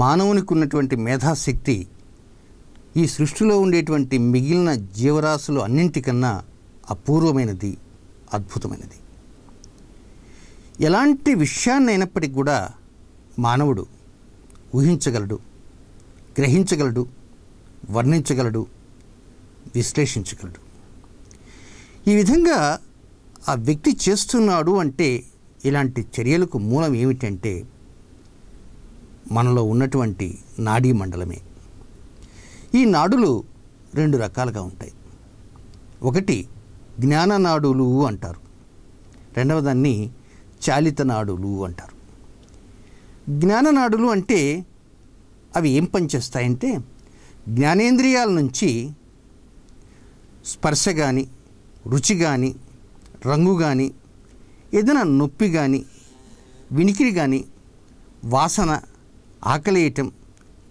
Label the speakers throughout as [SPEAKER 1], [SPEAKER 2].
[SPEAKER 1] మానవునికి ఉన్నటువంటి మేధాశక్తి ఈ సృష్టిలో ఉండేటువంటి మిగిలిన జీవరాశులు అన్నింటికన్నా అపూర్వమైనది అద్భుతమైనది ఎలాంటి విషయాన్ని అయినప్పటికీ కూడా మానవుడు ఊహించగలడు గ్రహించగలడు వర్ణించగలడు విశ్లేషించగలడు ఈ విధంగా ఆ వ్యక్తి చేస్తున్నాడు అంటే ఇలాంటి చర్యలకు మూలం ఏమిటంటే మనలో ఉన్నటువంటి నాడీ మండలమే ఈ నాడులు రెండు రకాలుగా ఉంటాయి ఒకటి జ్ఞాన నాడులు అంటారు రెండవదాన్ని చాలిత నాడులు అంటారు జ్ఞాన నాడులు అంటే అవి ఏం పనిచేస్తాయంటే జ్ఞానేంద్రియాల నుంచి స్పర్శ కానీ రుచి కానీ రంగు కానీ ఏదైనా నొప్పి కానీ వినికిడి కానీ వాసన ఆకలియటం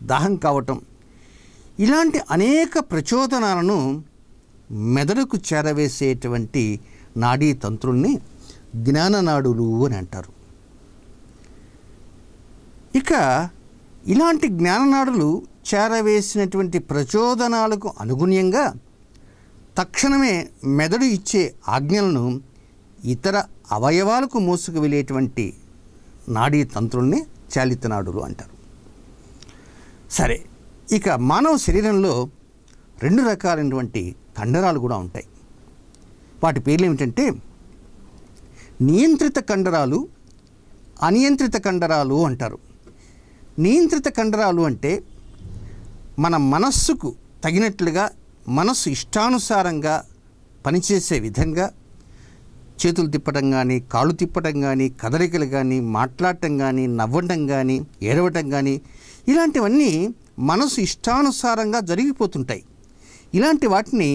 [SPEAKER 1] దాహం కావటం ఇలాంటి అనేక ప్రచోదనాలను మెదడుకు చేరవేసేటువంటి నాడీ తంత్రుల్ని జ్ఞాననాడులు అని అంటారు ఇక ఇలాంటి జ్ఞాననాడులు చేరవేసినటువంటి ప్రచోదనాలకు అనుగుణ్యంగా తక్షణమే మెదడు ఇచ్చే ఆజ్ఞలను ఇతర అవయవాలకు మోసుకు వెళ్ళేటువంటి నాడీ తంత్రుల్ని చాలితనాడులు అంటారు సరే ఇక మానవ శరీరంలో రెండు రకాలైనటువంటి కండరాలు కూడా ఉంటాయి వాటి పేర్లు ఏమిటంటే నియంత్రిత కండరాలు అనియంత్రిత కండరాలు అంటారు నియంత్రిత కండరాలు అంటే మన మనస్సుకు తగినట్లుగా మనస్సు ఇష్టానుసారంగా పనిచేసే విధంగా చేతులు తిప్పటం కానీ కాళ్ళు తిప్పటం కానీ కదలికలు కానీ మాట్లాడటం కానీ నవ్వటం కానీ ఏడవటం కానీ ఇలాంటివన్నీ మనసు ఇష్టానుసారంగా జరిగిపోతుంటాయి ఇలాంటి వాటిని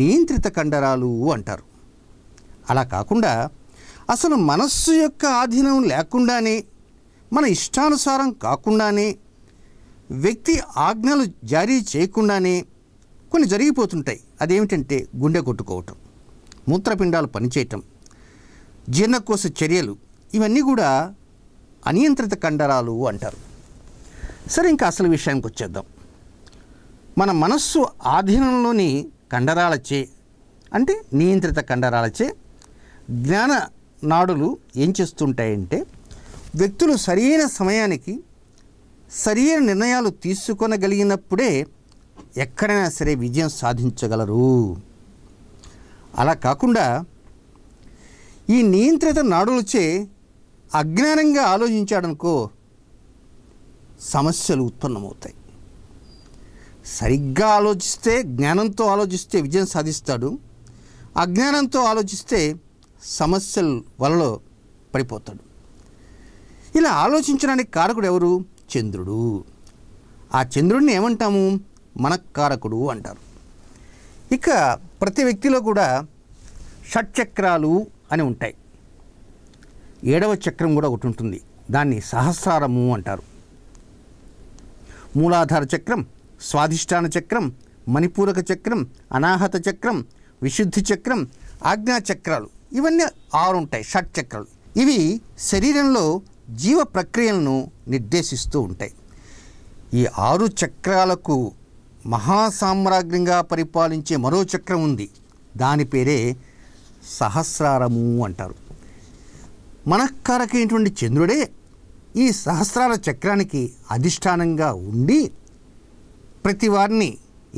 [SPEAKER 1] నియంత్రిత కండరాలు అంటారు అలా కాకుండా అసలు మనస్సు యొక్క ఆధీనం లేకుండానే మన ఇష్టానుసారం కాకుండానే వ్యక్తి ఆజ్ఞలు జారీ చేయకుండానే కొన్ని జరిగిపోతుంటాయి అదేమిటంటే గుండె కొట్టుకోవటం మూత్రపిండాలు పనిచేయటం జీర్ణకోశ చర్యలు ఇవన్నీ కూడా అనియంత్రిత కండరాలు అంటారు సరే ఇంకా అసలు విషయానికి వచ్చేద్దాం మన మనస్సు ఆధీనంలోని కండరాలచే అంటే నియంత్రిత కండరాలచే జ్ఞాన నాడులు ఏం చేస్తుంటాయంటే వ్యక్తులు సరైన సమయానికి సరైన నిర్ణయాలు తీసుకొనగలిగినప్పుడే ఎక్కడైనా సరే విజయం సాధించగలరు అలా కాకుండా ఈ నియంత్రిత నాడులచే అజ్ఞానంగా ఆలోచించాడనుకో సమస్యలు ఉత్పన్నమవుతాయి సరిగ్గా ఆలోచిస్తే జ్ఞానంతో ఆలోచిస్తే విజయం సాధిస్తాడు అజ్ఞానంతో ఆలోచిస్తే సమస్యల వలలో పడిపోతాడు ఇలా ఆలోచించడానికి కారకుడు ఎవరు చంద్రుడు ఆ చంద్రుడిని ఏమంటాము మనకారకుడు అంటారు ఇక ప్రతి వ్యక్తిలో కూడా షట్చక్రాలు అని ఉంటాయి ఏడవ చక్రం కూడా ఒకటి ఉంటుంది దాన్ని సహస్రారము అంటారు మూలాధార చక్రం స్వాధిష్టాన చక్రం మణిపూరక చక్రం అనాహత చక్రం విశుద్ధి చక్రం ఆజ్ఞా చక్రాలు ఇవన్నీ ఆరు ఉంటాయి షట్ చక్రాలు ఇవి శరీరంలో జీవ ప్రక్రియలను నిర్దేశిస్తూ ఉంటాయి ఈ ఆరు చక్రాలకు మహాసామ్రాజ్యంగా పరిపాలించే మరో చక్రం ఉంది దాని పేరే సహస్రారము అంటారు మనఃకారకైనటువంటి చంద్రుడే ఈ సహస్రార చక్రానికి అధిష్టానంగా ఉండి ప్రతి వారిని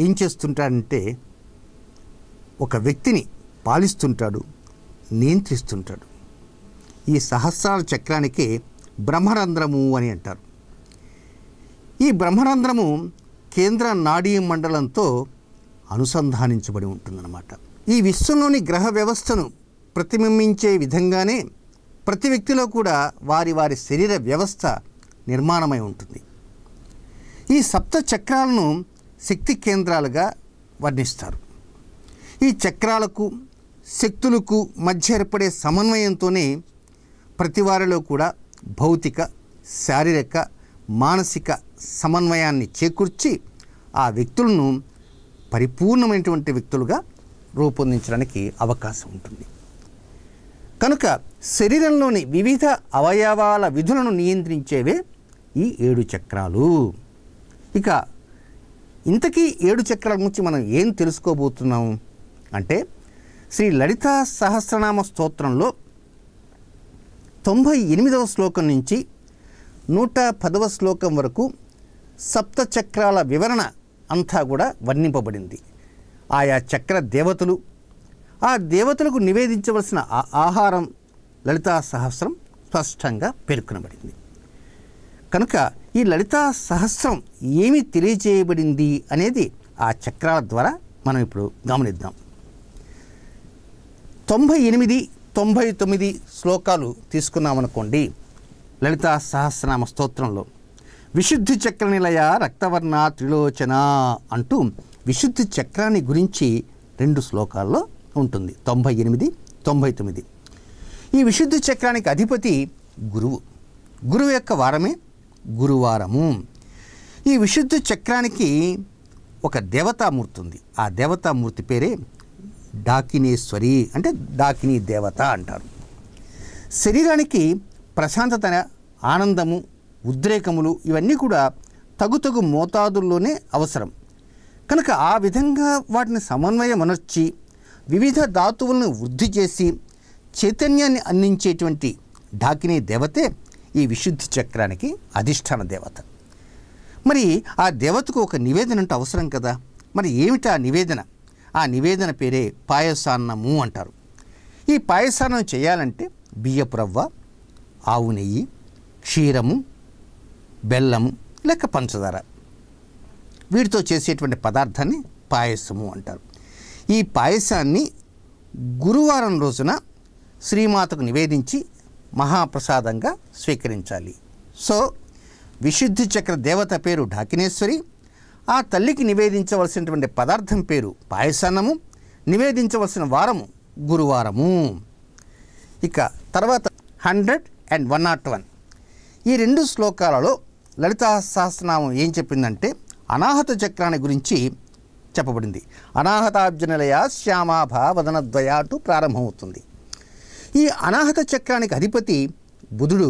[SPEAKER 1] ఏం చేస్తుంటాడంటే ఒక వ్యక్తిని పాలిస్తుంటాడు నియంత్రిస్తుంటాడు ఈ సహస్రాల చక్రానికి బ్రహ్మరంధ్రము అని అంటారు ఈ బ్రహ్మరంధ్రము కేంద్ర నాడీ మండలంతో అనుసంధానించబడి ఉంటుందన్నమాట ఈ విశ్వంలోని గ్రహ వ్యవస్థను ప్రతిబింబించే విధంగానే ప్రతి వ్యక్తిలో కూడా వారి వారి శరీర వ్యవస్థ నిర్మాణమై ఉంటుంది ఈ సప్త చక్రాలను శక్తి కేంద్రాలుగా వర్ణిస్తారు ఈ చక్రాలకు శక్తులకు మధ్య ఏర్పడే సమన్వయంతోనే ప్రతి వారిలో కూడా భౌతిక శారీరక మానసిక సమన్వయాన్ని చేకూర్చి ఆ వ్యక్తులను పరిపూర్ణమైనటువంటి వ్యక్తులుగా రూపొందించడానికి అవకాశం ఉంటుంది కనుక శరీరంలోని వివిధ అవయవాల విధులను నియంత్రించేవే ఈ ఏడు చక్రాలు ఇక ఇంతకీ ఏడు చక్రాల గురించి మనం ఏం తెలుసుకోబోతున్నాం అంటే శ్రీ లలిత సహస్రనామ స్తోత్రంలో తొంభై ఎనిమిదవ శ్లోకం నుంచి నూట పదవ శ్లోకం వరకు సప్తచక్రాల వివరణ అంతా కూడా వర్ణింపబడింది ఆయా చక్ర దేవతలు ఆ దేవతలకు నివేదించవలసిన ఆహారం లలితా సహస్రం స్పష్టంగా పేర్కొనబడింది కనుక ఈ లలితా సహస్రం ఏమి తెలియచేయబడింది అనేది ఆ చక్రాల ద్వారా మనం ఇప్పుడు గమనిద్దాం తొంభై ఎనిమిది తొంభై తొమ్మిది శ్లోకాలు తీసుకున్నామనుకోండి లలితా సహస్రనామ స్తోత్రంలో విశుద్ధి చక్ర నిలయ రక్తవర్ణ త్రిలోచన అంటూ విశుద్ధి చక్రాన్ని గురించి రెండు శ్లోకాల్లో ఉంటుంది తొంభై ఎనిమిది తొంభై తొమ్మిది ఈ విశుద్ధి చక్రానికి అధిపతి గురువు గురువు యొక్క వారమే గురువారము ఈ విశుద్ధి చక్రానికి ఒక దేవతామూర్తి ఉంది ఆ దేవతామూర్తి పేరే డాకినేశ్వరి అంటే డాకిని దేవత అంటారు శరీరానికి ప్రశాంతత ఆనందము ఉద్రేకములు ఇవన్నీ కూడా తగు తగు మోతాదుల్లోనే అవసరం కనుక ఆ విధంగా వాటిని సమన్వయమనర్చి వివిధ ధాతువులను వృద్ధి చేసి చైతన్యాన్ని అందించేటువంటి ఢాకినీ దేవతే ఈ విశుద్ధి చక్రానికి అధిష్టాన దేవత మరి ఆ దేవతకు ఒక నివేదన అంటే అవసరం కదా మరి ఏమిటి ఆ నివేదన ఆ నివేదన పేరే పాయసాన్నము అంటారు ఈ పాయసాన్నం చేయాలంటే బియ్యపు రవ్వ ఆవు నెయ్యి క్షీరము బెల్లము లేక పంచదార వీటితో చేసేటువంటి పదార్థాన్ని పాయసము అంటారు ఈ పాయసాన్ని గురువారం రోజున శ్రీమాతకు నివేదించి మహాప్రసాదంగా స్వీకరించాలి సో విశుద్ధి చక్ర దేవత పేరు ఢాకినేశ్వరి ఆ తల్లికి నివేదించవలసినటువంటి పదార్థం పేరు పాయసానము నివేదించవలసిన వారము గురువారము ఇక తర్వాత hundred and one not one ఈ రెండు శ్లోకాలలో లలితా సహస్రనామం ఏం చెప్పిందంటే అనాహత చక్రాన్ని గురించి చెప్పబడింది అనాహతాబ్జనలయ శ్యామాభ వదనద్వయాటు ప్రారంభమవుతుంది ఈ అనాహత చక్రానికి అధిపతి బుధుడు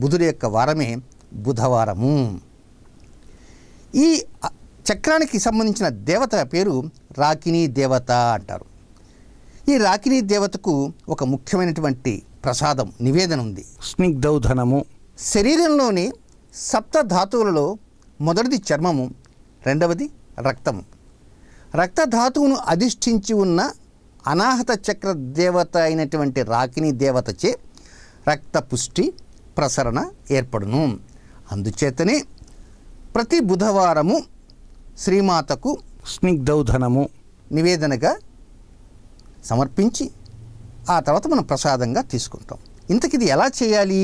[SPEAKER 1] బుధుడు యొక్క వారమే బుధవారము ఈ చక్రానికి సంబంధించిన దేవత పేరు రాకినీ దేవత అంటారు ఈ రాకినీ దేవతకు ఒక ముఖ్యమైనటువంటి ప్రసాదం నివేదన ఉంది స్నిగ్ధౌధనము శరీరంలోని సప్త ధాతువులలో మొదటిది చర్మము రెండవది రక్తం రక్తధాతువును అధిష్ఠించి ఉన్న అనాహత చక్ర దేవత అయినటువంటి రాకిని దేవతచే రక్తపుష్టి ప్రసరణ ఏర్పడును అందుచేతనే ప్రతి బుధవారము శ్రీమాతకు స్నిగ్ధౌధనము నివేదనగా సమర్పించి ఆ తర్వాత మనం ప్రసాదంగా తీసుకుంటాం ఇంతకిది ఎలా చేయాలి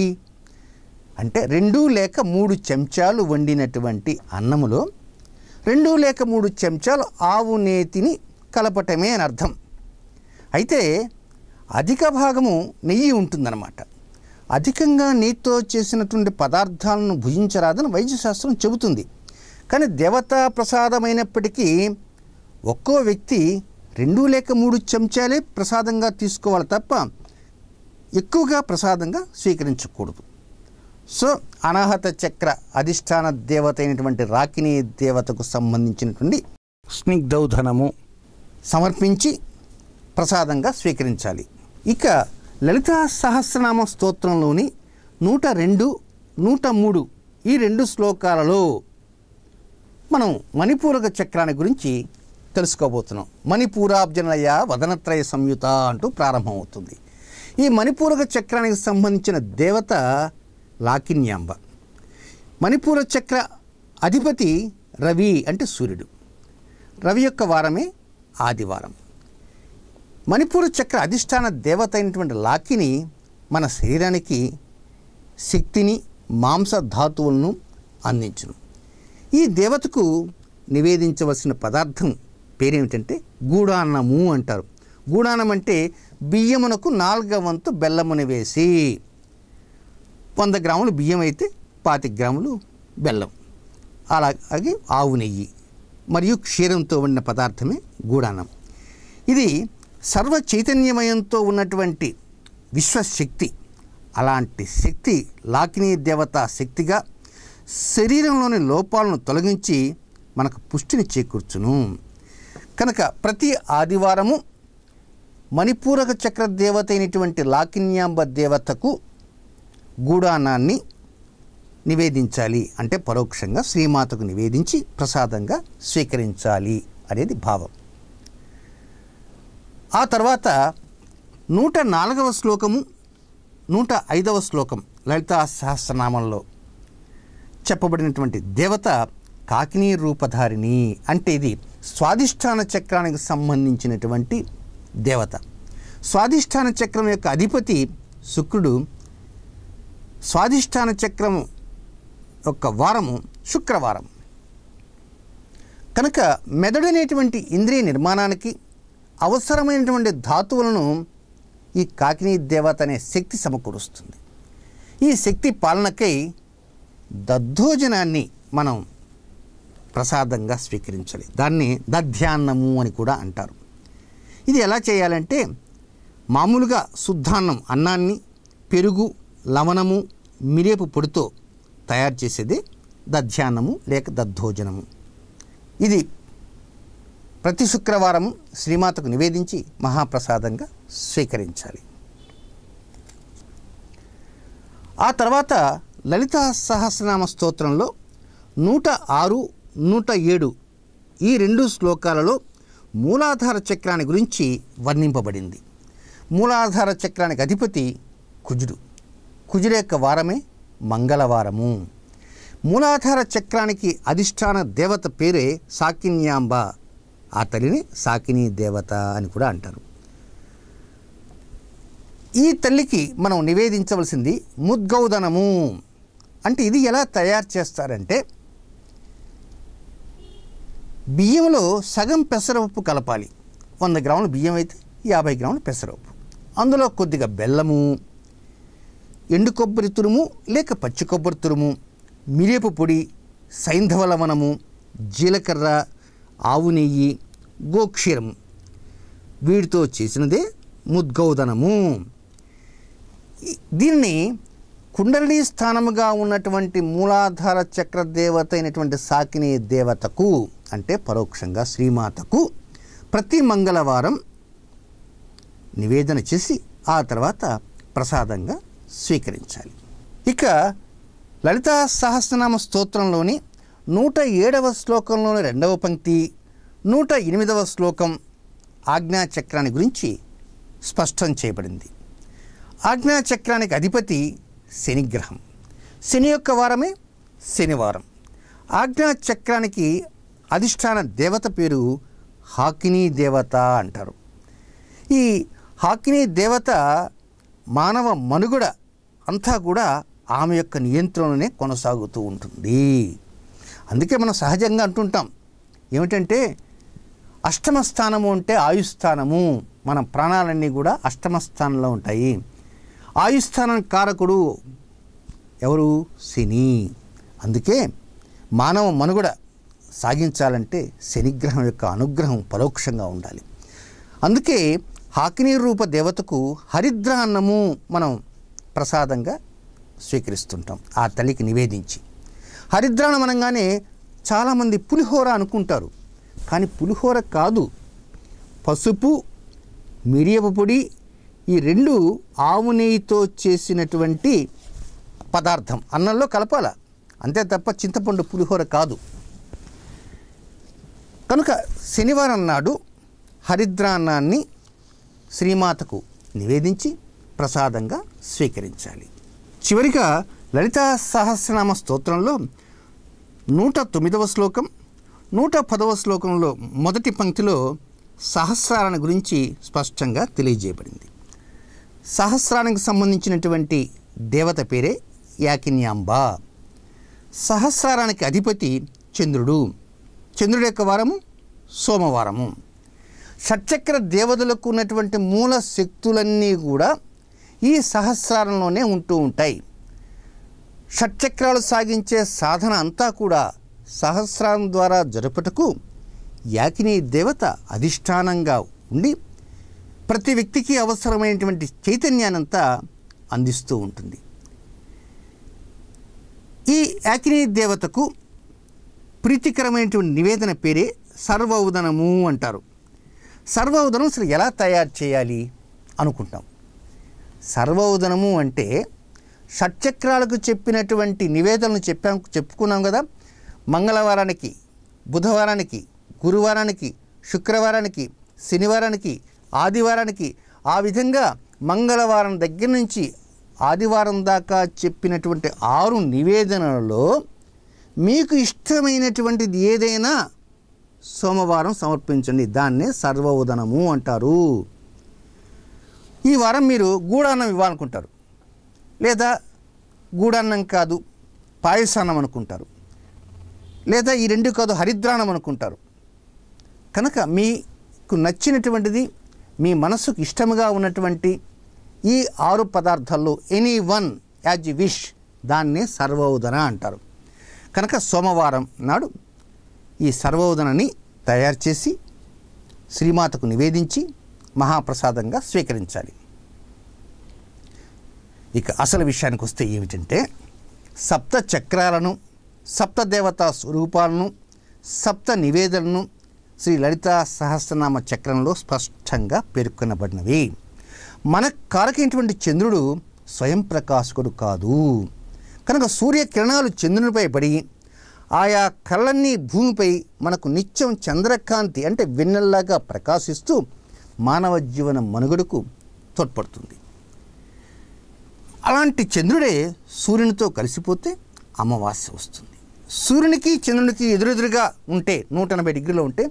[SPEAKER 1] అంటే రెండు లేక మూడు చెంచాలు వండినటువంటి అన్నములో రెండు లేక మూడు చెంచాలు ఆవు నేతిని కలపటమే అని అర్థం అయితే అధిక భాగము నెయ్యి ఉంటుందన్నమాట అధికంగా నెయ్యితో చేసినటువంటి పదార్థాలను భుజించరాదని వైద్యశాస్త్రం చెబుతుంది కానీ దేవతా ప్రసాదమైనప్పటికీ ఒక్కో వ్యక్తి రెండు లేక మూడు చెంచాలే ప్రసాదంగా తీసుకోవాలి తప్ప ఎక్కువగా ప్రసాదంగా స్వీకరించకూడదు సో అనాహత చక్ర అధిష్టాన దేవత అయినటువంటి రాకిని దేవతకు సంబంధించినటువంటి స్నిగ్ధౌధనము సమర్పించి ప్రసాదంగా స్వీకరించాలి ఇక లలిత సహస్రనామ స్తోత్రంలోని నూట రెండు నూట మూడు ఈ రెండు శ్లోకాలలో మనం మణిపూరక చక్రాన్ని గురించి తెలుసుకోబోతున్నాం మణిపూరాబ్జనయ వదనత్రయ సంయుత అంటూ ప్రారంభమవుతుంది ఈ మణిపూరక చక్రానికి సంబంధించిన దేవత లాకిన్యాంబ మణిపూర చక్ర అధిపతి రవి అంటే సూర్యుడు రవి యొక్క వారమే ఆదివారం మణిపూర చక్ర అధిష్టాన దేవత అయినటువంటి లాకిని మన శరీరానికి శక్తిని మాంస ధాతువులను అందించును ఈ దేవతకు నివేదించవలసిన పదార్థం పేరేమిటంటే గూడాన్నము అంటారు గూడానం అంటే బియ్యమునకు నాలుగవంతు బెల్లముని వేసి వంద గ్రాములు బియ్యం అయితే పాతి గ్రాములు బెల్లం అలాగే ఆవు నెయ్యి మరియు క్షీరంతో ఉన్న పదార్థమే గూడానం ఇది సర్వ చైతన్యమయంతో ఉన్నటువంటి విశ్వశక్తి అలాంటి శక్తి లాకినీ దేవత శక్తిగా శరీరంలోని లోపాలను తొలగించి మనకు పుష్టిని చేకూర్చును కనుక ప్రతి ఆదివారము మణిపూరక చక్ర దేవత అయినటువంటి లాకిన్యాంబ దేవతకు గూడానాన్ని నివేదించాలి అంటే పరోక్షంగా శ్రీమాతకు నివేదించి ప్రసాదంగా స్వీకరించాలి అనేది భావం ఆ తర్వాత నూట నాలుగవ శ్లోకము నూట ఐదవ శ్లోకం లలితా సహస్రనామంలో చెప్పబడినటువంటి దేవత కాకినీ రూపధారిణి అంటే ఇది స్వాధిష్టాన చక్రానికి సంబంధించినటువంటి దేవత స్వాధిష్టాన చక్రం యొక్క అధిపతి శుక్రుడు స్వాధిష్టాన చక్రము యొక్క వారము శుక్రవారం కనుక మెదడు అనేటువంటి ఇంద్రియ నిర్మాణానికి అవసరమైనటువంటి ధాతువులను ఈ కాకినీ దేవత అనే శక్తి సమకూరుస్తుంది ఈ శక్తి పాలనకై దద్దోజనాన్ని మనం ప్రసాదంగా స్వీకరించాలి దాన్ని దధ్యాన్నము అని కూడా అంటారు ఇది ఎలా చేయాలంటే మామూలుగా శుద్ధాన్నం అన్నాన్ని పెరుగు లవణము మిరేపు పొడితో తయారు చేసేది దధ్యాన్నము లేక దద్దోజనము ఇది ప్రతి శుక్రవారం శ్రీమాతకు నివేదించి మహాప్రసాదంగా స్వీకరించాలి ఆ తర్వాత లలిత సహస్రనామ స్తోత్రంలో నూట ఆరు నూట ఏడు ఈ రెండు శ్లోకాలలో మూలాధార చక్రాన్ని గురించి వర్ణింపబడింది మూలాధార చక్రానికి అధిపతి కుజుడు కుజుల యొక్క వారమే మంగళవారము మూలాధార చక్రానికి అధిష్టాన దేవత పేరే సాకిన్యాంబ ఆ తల్లిని సాకినీ దేవత అని కూడా అంటారు ఈ తల్లికి మనం నివేదించవలసింది ముద్గౌదనము అంటే ఇది ఎలా తయారు చేస్తారంటే బియ్యంలో సగం పెసరపప్పు కలపాలి వంద గ్రాములు బియ్యం అయితే యాభై గ్రాములు పెసరపప్పు అందులో కొద్దిగా బెల్లము ఎండు కొబ్బరి తురుము లేక పచ్చి కొబ్బరి తురుము మిరేపు పొడి సైంధవ లవణము జీలకర్ర ఆవు నెయ్యి గోక్షీరము వీటితో చేసినదే ముద్గౌదనము దీన్ని కుండలి స్థానముగా ఉన్నటువంటి మూలాధార చక్ర దేవత అయినటువంటి సాకిని దేవతకు అంటే పరోక్షంగా శ్రీమాతకు ప్రతి మంగళవారం నివేదన చేసి ఆ తర్వాత ప్రసాదంగా స్వీకరించాలి ఇక లలిత సహస్రనామ స్తోత్రంలోని నూట ఏడవ శ్లోకంలోని రెండవ పంక్తి నూట ఎనిమిదవ శ్లోకం ఆజ్ఞాచక్రాన్ని గురించి స్పష్టం చేయబడింది ఆజ్ఞాచక్రానికి అధిపతి శనిగ్రహం శని యొక్క వారమే శనివారం ఆజ్ఞాచక్రానికి అధిష్టాన దేవత పేరు హాకినీ దేవత అంటారు ఈ హాకినీ దేవత మానవ మనుగడ అంతా కూడా ఆమె యొక్క నియంత్రణనే కొనసాగుతూ ఉంటుంది అందుకే మనం సహజంగా అంటుంటాం ఏమిటంటే అష్టమ స్థానము అంటే ఆయుస్థానము మన ప్రాణాలన్నీ కూడా అష్టమ స్థానంలో ఉంటాయి ఆయుస్థానం కారకుడు ఎవరు శని అందుకే మానవ మనుగడ సాగించాలంటే శనిగ్రహం యొక్క అనుగ్రహం పరోక్షంగా ఉండాలి అందుకే హాకినీ రూప దేవతకు హరిద్ర అన్నము మనం ప్రసాదంగా స్వీకరిస్తుంటాం ఆ తల్లికి నివేదించి హరిద్రాణం అనగానే చాలామంది పులిహోర అనుకుంటారు కానీ పులిహోర కాదు పసుపు మిరియపు పొడి ఈ రెండు ఆవు నెయ్యితో చేసినటువంటి పదార్థం అన్నంలో కలపాల అంతే తప్ప చింతపండు పులిహోర కాదు కనుక శనివారం నాడు హరిద్రాన్నాన్ని శ్రీమాతకు నివేదించి ప్రసాదంగా స్వీకరించాలి చివరిగా లలిత సహస్రనామ స్తోత్రంలో నూట తొమ్మిదవ శ్లోకం నూట పదవ శ్లోకంలో మొదటి పంక్తిలో సహస్రాలను గురించి స్పష్టంగా తెలియజేయబడింది సహస్రానికి సంబంధించినటువంటి దేవత పేరే యాకిన్యాంబ సహస్రానికి అధిపతి చంద్రుడు చంద్రుడు యొక్క వారము సోమవారము షట్చక్ర దేవతలకు ఉన్నటువంటి మూల శక్తులన్నీ కూడా ఈ సహస్రాలలోనే ఉంటూ ఉంటాయి షట్చక్రాలు సాగించే సాధన అంతా కూడా సహస్రారం ద్వారా జరుపుటకు యాకినీ దేవత అధిష్టానంగా ఉండి ప్రతి వ్యక్తికి అవసరమైనటువంటి చైతన్యానంతా అందిస్తూ ఉంటుంది ఈ యాకినీ దేవతకు ప్రీతికరమైనటువంటి నివేదన పేరే సర్వౌదనము అంటారు సర్వౌదనం అసలు ఎలా తయారు చేయాలి అనుకుంటాం సర్వోదనము అంటే షట్చక్రాలకు చెప్పినటువంటి నివేదనలు చెప్పాం చెప్పుకున్నాం కదా మంగళవారానికి బుధవారానికి గురువారానికి శుక్రవారానికి శనివారానికి ఆదివారానికి ఆ విధంగా మంగళవారం దగ్గర నుంచి ఆదివారం దాకా చెప్పినటువంటి ఆరు నివేదనలలో మీకు ఇష్టమైనటువంటిది ఏదైనా సోమవారం సమర్పించండి దాన్నే సర్వోదనము అంటారు ఈ వారం మీరు గూడాన్నం ఇవ్వాలనుకుంటారు లేదా గూడాన్నం కాదు పాయసాన్నం అనుకుంటారు లేదా ఈ రెండు కాదు హరిద్రాన్నం అనుకుంటారు కనుక మీకు నచ్చినటువంటిది మీ మనసుకు ఇష్టముగా ఉన్నటువంటి ఈ ఆరు పదార్థాల్లో ఎనీ వన్ యాజ్ విష్ దాన్నే సర్వోదన అంటారు కనుక సోమవారం నాడు ఈ సర్వోదనని తయారు చేసి శ్రీమాతకు నివేదించి మహాప్రసాదంగా స్వీకరించాలి ఇక అసలు విషయానికి వస్తే ఏమిటంటే సప్త చక్రాలను సప్త దేవతా స్వరూపాలను సప్త నివేదనను శ్రీ లలిత సహస్రనామ చక్రంలో స్పష్టంగా పేర్కొనబడినవి మన కారకైనటువంటి చంద్రుడు స్వయం ప్రకాశకుడు కాదు కనుక సూర్యకిరణాలు చంద్రునిపై పడి ఆయా కళ్ళన్నీ భూమిపై మనకు నిత్యం చంద్రకాంతి అంటే వెన్నెల్లాగా ప్రకాశిస్తూ మానవ జీవన మనుగడకు తోడ్పడుతుంది అలాంటి చంద్రుడే సూర్యునితో కలిసిపోతే అమావాస్య వస్తుంది సూర్యునికి చంద్రునికి ఎదురెదురుగా ఉంటే నూట ఎనభై డిగ్రీలో ఉంటే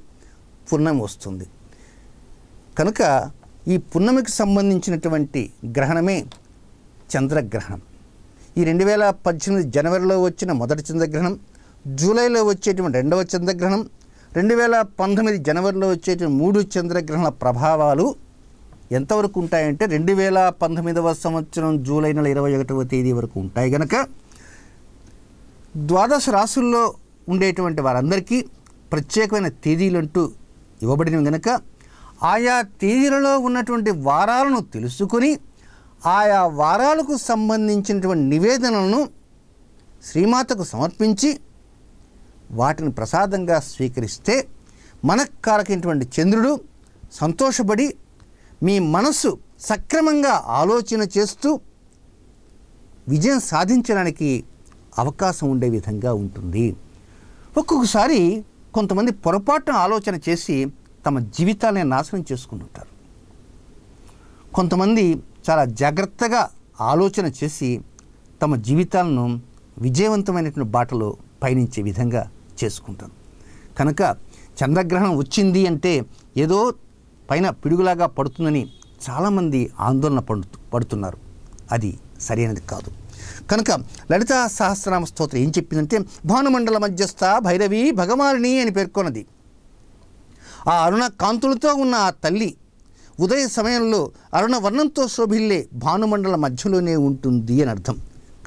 [SPEAKER 1] పున్నమి వస్తుంది కనుక ఈ పున్నమికి సంబంధించినటువంటి గ్రహణమే చంద్రగ్రహణం ఈ రెండు వేల పద్దెనిమిది జనవరిలో వచ్చిన మొదటి చంద్రగ్రహణం జూలైలో వచ్చేటువంటి రెండవ చంద్రగ్రహణం రెండు వేల పంతొమ్మిది జనవరిలో వచ్చే మూడు చంద్రగ్రహణ ప్రభావాలు ఎంతవరకు ఉంటాయంటే రెండు వేల పంతొమ్మిదవ సంవత్సరం జూలై నెల ఇరవై ఒకటవ తేదీ వరకు ఉంటాయి కనుక ద్వాదశ రాసుల్లో ఉండేటువంటి వారందరికీ ప్రత్యేకమైన తేదీలంటూ ఇవ్వబడినవి కనుక ఆయా తేదీలలో ఉన్నటువంటి వారాలను తెలుసుకొని ఆయా వారాలకు సంబంధించినటువంటి నివేదనలను శ్రీమాతకు సమర్పించి వాటిని ప్రసాదంగా స్వీకరిస్తే మనక్కారకైనటువంటి చంద్రుడు సంతోషపడి మీ మనస్సు సక్రమంగా ఆలోచన చేస్తూ విజయం సాధించడానికి అవకాశం ఉండే విధంగా ఉంటుంది ఒక్కొక్కసారి కొంతమంది పొరపాటున ఆలోచన చేసి తమ జీవితాలని నాశనం చేసుకుంటుంటారు కొంతమంది చాలా జాగ్రత్తగా ఆలోచన చేసి తమ జీవితాలను విజయవంతమైనటువంటి బాటలో పయనించే విధంగా చేసుకుంటాం కనుక చంద్రగ్రహణం వచ్చింది అంటే ఏదో పైన పిడుగులాగా పడుతుందని చాలామంది ఆందోళన పడుతు పడుతున్నారు అది సరైనది కాదు కనుక లలిత సహస్రనామ స్తోత్రం ఏం చెప్పిందంటే భానుమండల మధ్యస్థ భైరవి భగవాని అని పేర్కొన్నది ఆ అరుణ కాంతులతో ఉన్న ఆ తల్లి ఉదయ సమయంలో అరుణ వర్ణంతో శోభిల్లే భానుమండల మధ్యలోనే ఉంటుంది అని అర్థం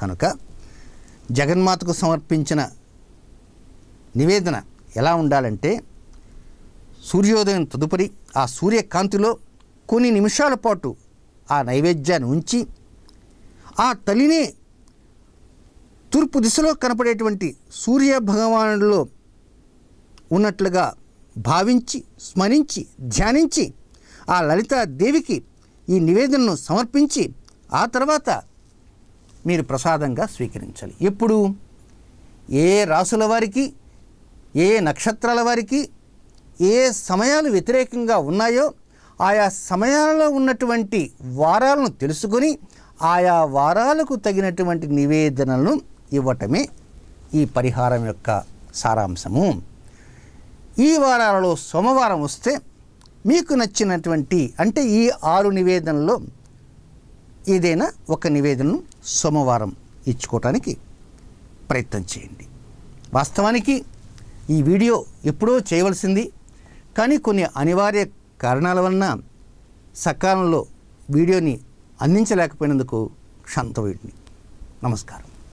[SPEAKER 1] కనుక జగన్మాతకు సమర్పించిన నివేదన ఎలా ఉండాలంటే సూర్యోదయం తదుపరి ఆ సూర్యకాంతిలో కొన్ని నిమిషాల పాటు ఆ నైవేద్యాన్ని ఉంచి ఆ తల్లినే తూర్పు దిశలో కనపడేటువంటి సూర్య భగవానుడిలో ఉన్నట్లుగా భావించి స్మరించి ధ్యానించి ఆ లలితాదేవికి ఈ నివేదనను సమర్పించి ఆ తర్వాత మీరు ప్రసాదంగా స్వీకరించాలి ఎప్పుడు ఏ రాసుల వారికి ఏ నక్షత్రాల వారికి ఏ సమయాలు వ్యతిరేకంగా ఉన్నాయో ఆయా సమయాలలో ఉన్నటువంటి వారాలను తెలుసుకొని ఆయా వారాలకు తగినటువంటి నివేదనలను ఇవ్వటమే ఈ పరిహారం యొక్క సారాంశము ఈ వారాలలో సోమవారం వస్తే మీకు నచ్చినటువంటి అంటే ఈ ఆరు నివేదనలో ఏదైనా ఒక నివేదనను సోమవారం ఇచ్చుకోవటానికి ప్రయత్నం చేయండి వాస్తవానికి ఈ వీడియో ఎప్పుడో చేయవలసింది కానీ కొన్ని అనివార్య కారణాల వలన సకాలంలో వీడియోని అందించలేకపోయినందుకు క్షంత నమస్కారం